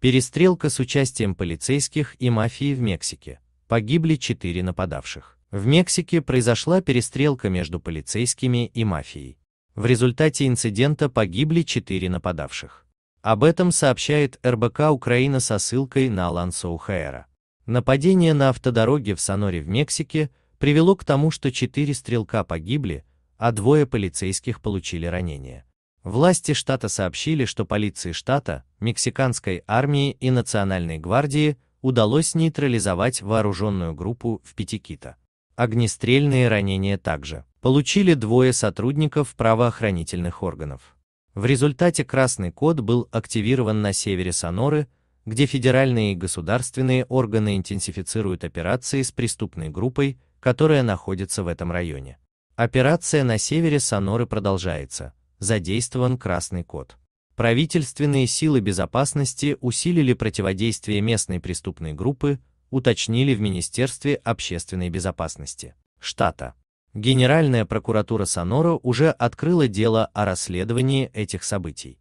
Перестрелка с участием полицейских и мафии в Мексике. Погибли четыре нападавших. В Мексике произошла перестрелка между полицейскими и мафией. В результате инцидента погибли четыре нападавших. Об этом сообщает РБК Украина со ссылкой на Алансо Ухаэра. Нападение на автодороге в Соноре в Мексике привело к тому, что четыре стрелка погибли, а двое полицейских получили ранения. Власти штата сообщили, что полиции штата, мексиканской армии и национальной гвардии удалось нейтрализовать вооруженную группу в Пятикита. Огнестрельные ранения также получили двое сотрудников правоохранительных органов. В результате Красный код был активирован на севере Соноры, где федеральные и государственные органы интенсифицируют операции с преступной группой, которая находится в этом районе. Операция на севере Соноры продолжается, задействован красный код. Правительственные силы безопасности усилили противодействие местной преступной группы, уточнили в Министерстве общественной безопасности штата. Генеральная прокуратура Сонора уже открыла дело о расследовании этих событий.